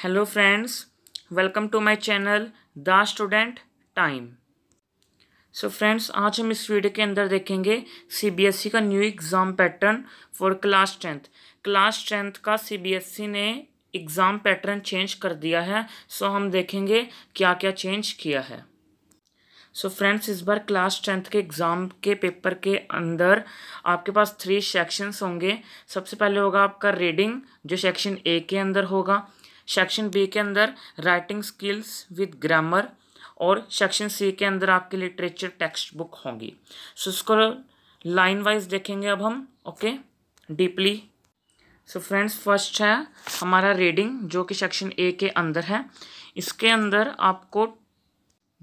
Hello friends welcome to Hello channel the student time so friends आज हम इस video के अंदर देखेंगे सीबीएसई e का new exam pattern for class tenth class tenth का सीबीएसई e ने एग्ज़ाम पैटर्न चेंज कर दिया है सो so हम देखेंगे क्या क्या चेंज किया है सो so फ्रेंड्स इस बार क्लास टेंथ के एग्ज़ाम के पेपर के अंदर आपके पास थ्री सेक्शंस होंगे सबसे पहले होगा आपका रीडिंग जो सेक्शन ए के अंदर होगा सेक्शन बी के अंदर राइटिंग स्किल्स विद ग्रामर और सेक्शन सी के अंदर आपके लिटरेचर टेक्स्ट बुक होंगी सो so इसको लाइन वाइज देखेंगे अब हम okay deeply so friends first है हमारा रीडिंग जो कि सेक्शन ए के अंदर है इसके अंदर आपको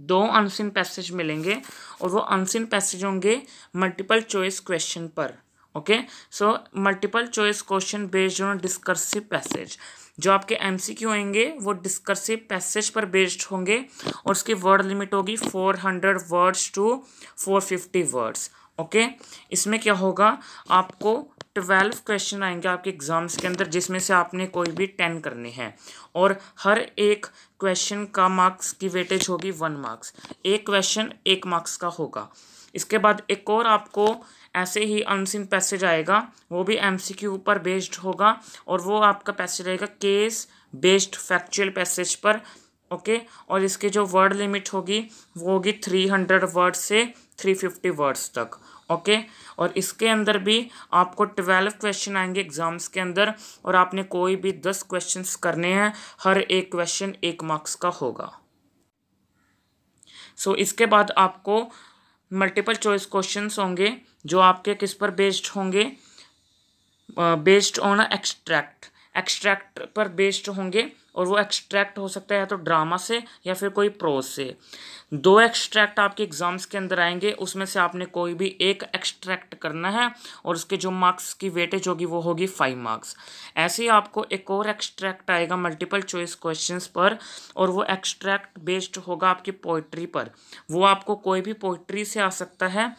दो अनसिन पैसेज मिलेंगे और वो अनसिन पैसेज होंगे मल्टीपल चॉइस क्वेश्चन पर okay so multiple choice question based on discursive passage जो आपके एम सी क्यू होंगे वो डिस्कर्सिव पैसेज पर बेस्ड होंगे और उसकी वर्ड लिमिट होगी four hundred words to four fifty words okay इसमें क्या होगा आपको ट्वेल्व क्वेश्चन आएंगे आपके एग्ज़ाम्स के अंदर जिसमें से आपने कोई भी टेन करने हैं और हर एक क्वेश्चन का मार्क्स की वेटेज होगी वन मार्क्स एक क्वेश्चन एक मार्क्स का होगा इसके बाद एक और आपको ऐसे ही अनसिन पैसेज आएगा वो भी एमसीक्यू पर बेस्ड होगा और वो आपका पैसेज रहेगा केस बेस्ड फैक्चुअल पैसेज पर ओके और इसके जो वर्ड लिमिट होगी वो होगी थ्री हंड्रेड वर्ड से थ्री फिफ्टी वर्ड्स तक ओके और इसके अंदर भी आपको ट्वेल्व क्वेश्चन आएंगे एग्ज़ाम्स के अंदर और आपने कोई भी दस क्वेश्चन करने हैं हर एक क्वेश्चन एक मार्क्स का होगा सो so, इसके बाद आपको मल्टीपल चॉइस क्वेश्चंस होंगे जो आपके किस पर बेस्ड होंगे बेस्ड ऑन एक्सट्रैक्ट एक्सट्रैक्ट पर बेस्ड होंगे और वो एक्सट्रैक्ट हो सकता है या तो ड्रामा से या फिर कोई प्रोज से दो एक्सट्रैक्ट आपके एग्ज़ाम्स के अंदर आएंगे उसमें से आपने कोई भी एक एक्सट्रैक्ट करना है और उसके जो मार्क्स की वेटेज होगी वो होगी फाइव मार्क्स ऐसे ही आपको एक और एक्सट्रैक्ट आएगा मल्टीपल चॉइस क्वेश्चंस पर और वो एक्सट्रैक्ट बेस्ड होगा आपकी पोइट्री पर वो आपको कोई भी पोइट्री से आ सकता है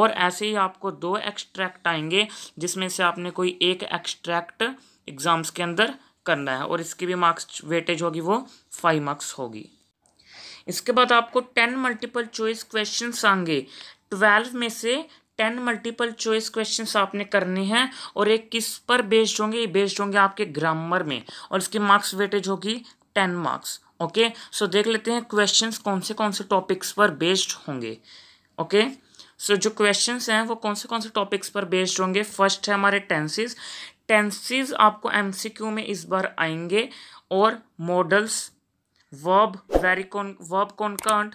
और ऐसे ही आपको दो एक्सट्रैक्ट आएंगे जिसमें से आपने कोई एक एक्सट्रैक्ट एग्ज़ाम्स के अंदर करना है और इसकी भी मार्क्स वेटेज होगी वो फाइव मार्क्स होगी इसके बाद आपको टेन मल्टीपल चॉइस क्वेश्चन आएंगे ट्वेल्व में से टेन मल्टीपल चॉइस क्वेश्चंस आपने करने हैं और एक किस पर बेस्ड होंगे ये बेस्ड होंगे आपके ग्रामर में और इसकी मार्क्स वेटेज होगी टेन मार्क्स ओके सो देख लेते हैं क्वेश्चंस कौन से कौन से टॉपिक्स पर बेस्ड होंगे ओके okay? सो so, जो क्वेश्चंस हैं वो कौन से कौन से टॉपिक्स पर बेस्ड होंगे फर्स्ट है हमारे टेंसेस टेंसेज आपको एमसीक्यू में इस बार आएंगे और modals verb con verb concord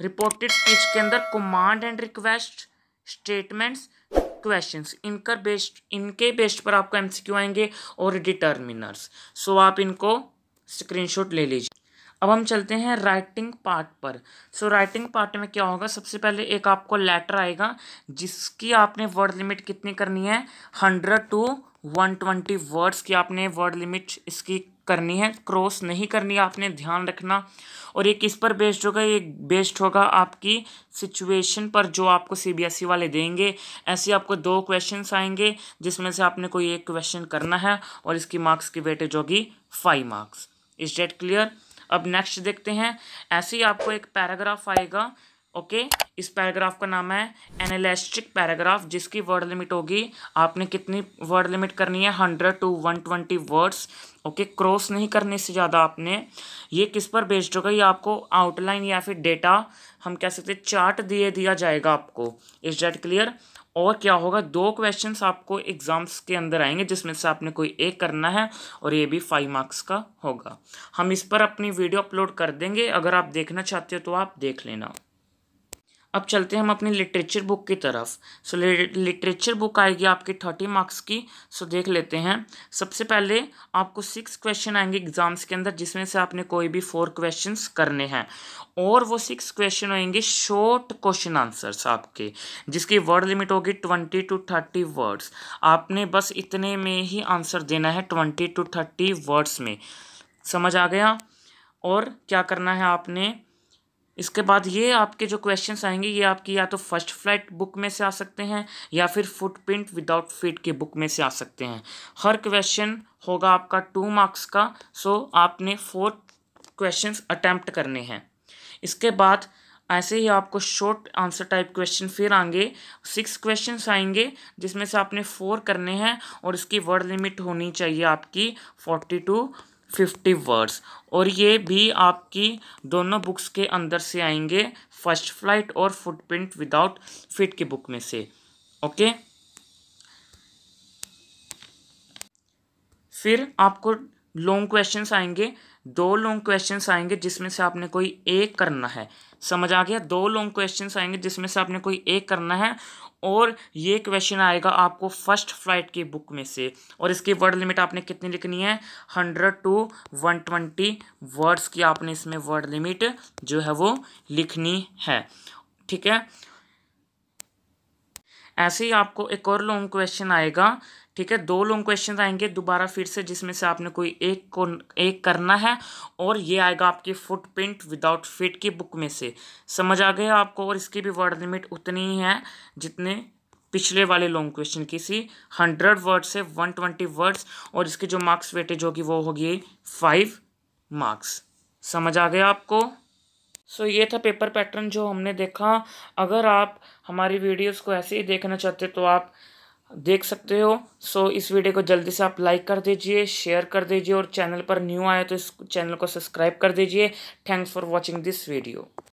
reported speech के अंदर command and request statements question इनका बेस्ड इनके बेस्ड पर आपको एमसीक्यू आएंगे और डिटर्मिनर्स सो so, आप इनको स्क्रीनशॉट ले लीजिए अब हम चलते हैं राइटिंग पार्ट पर सो राइटिंग पार्ट में क्या होगा सबसे पहले एक आपको लेटर आएगा जिसकी आपने वर्ड लिमिट कितनी करनी है hundred to one twenty words की आपने वर्ड लिमिट इसकी करनी है क्रॉस नहीं करनी आपने ध्यान रखना और ये किस पर बेस्ड होगा ये बेस्ड होगा आपकी सिचुएशन पर जो आपको सीबीएसई e वाले देंगे ऐसे आपको दो क्वेश्चन आएंगे जिसमें से आपने कोई एक क्वेश्चन करना है और इसकी मार्क्स की वेटेज होगी five marks is that clear अब नेक्स्ट देखते हैं ऐसे ही आपको एक पैराग्राफ आएगा ओके इस पैराग्राफ का नाम है एनालिस्टिक पैराग्राफ जिसकी वर्ड लिमिट होगी आपने कितनी वर्ड लिमिट करनी है hundred to one twenty words okay cross नहीं करने से ज़्यादा आपने ये किस पर बेस्ड होगा ये आपको आउटलाइन या फिर डेटा हम कह सकते हैं चार्ट दिए दिया जाएगा आपको इज डेट क्लियर और क्या होगा दो क्वेश्चन आपको एग्जाम्स के अंदर आएंगे जिसमें से आपने कोई एक करना है और ये भी फाइव मार्क्स का होगा हम इस पर अपनी वीडियो अपलोड कर देंगे अगर आप देखना चाहते हो तो आप देख लेना अब चलते हैं हम अपनी लिटरेचर बुक की तरफ सो लिटरेचर बुक आएगी आपकी थर्टी मार्क्स की सो so, देख लेते हैं सबसे पहले आपको सिक्स क्वेश्चन आएंगे एग्ज़ाम्स के अंदर जिसमें से आपने कोई भी फोर क्वेश्चंस करने हैं और वो सिक्स क्वेश्चन होंगे शॉर्ट क्वेश्चन आंसर्स आपके जिसकी वर्ड लिमिट होगी ट्वेंटी टू थर्टी वर्ड्स आपने बस इतने में ही आंसर देना है ट्वेंटी टू थर्टी वर्ड्स में समझ आ गया और क्या करना है आपने इसके बाद ये आपके जो क्वेश्चंस आएंगे ये आपकी या तो फर्स्ट फ्लाइट बुक में से आ सकते हैं या फिर फुटप्रिंट विदाउट फिट के बुक में से आ सकते हैं हर क्वेश्चन होगा आपका टू मार्क्स का सो आपने फोर क्वेश्चंस अटैम्प्ट करने हैं इसके बाद ऐसे ही आपको शॉर्ट आंसर टाइप क्वेश्चन फिर आएंगे सिक्स क्वेश्चन आएंगे जिसमें से आपने फोर करने हैं और इसकी वर्ड लिमिट होनी चाहिए आपकी फोर्टी टू फिफ्टी वर्ड्स और ये भी आपकी दोनों बुक्स के अंदर से आएंगे फर्स्ट फ्लाइट और फुटप्रिंट विदाउट फिट की बुक में से ओके फिर आपको लॉन्ग क्वेश्चंस आएंगे दो लॉन्ग क्वेश्चन आएंगे जिसमें से आपने कोई एक करना है समझ आ गया दो लॉन्ग क्वेश्चन आएंगे जिसमें से आपने कोई एक करना है और ये क्वेश्चन आएगा आपको फर्स्ट फ्लाइट की बुक में से और इसकी वर्ड लिमिट आपने कितनी लिखनी है hundred to one twenty words की आपने इसमें वर्ड लिमिट जो है वो लिखनी है ठीक है ऐसे ही आपको एक और लॉन्ग क्वेश्चन आएगा ठीक है दो लॉन्ग क्वेश्चन आएंगे दोबारा फिर से जिसमें से आपने कोई एक को एक करना है और ये आएगा आपकी फुटप्रिंट विदाउट फिट की बुक में से समझ आ गया आपको और इसकी भी वर्ड लिमिट उतनी ही है जितने पिछले वाले लॉन्ग क्वेश्चन की सी हंड्रेड वर्ड्स से वन ट्वेंटी वर्ड्स और इसके जो मार्क्स वेटेज होगी वो होगी फाइव मार्क्स समझ आ गया आपको सो so, ये था पेपर पैटर्न जो हमने देखा अगर आप हमारी वीडियोस को ऐसे ही देखना चाहते तो आप देख सकते हो सो so, इस वीडियो को जल्दी से आप लाइक कर दीजिए शेयर कर दीजिए और चैनल पर न्यू आए तो इस चैनल को सब्सक्राइब कर दीजिए thanks for watching this video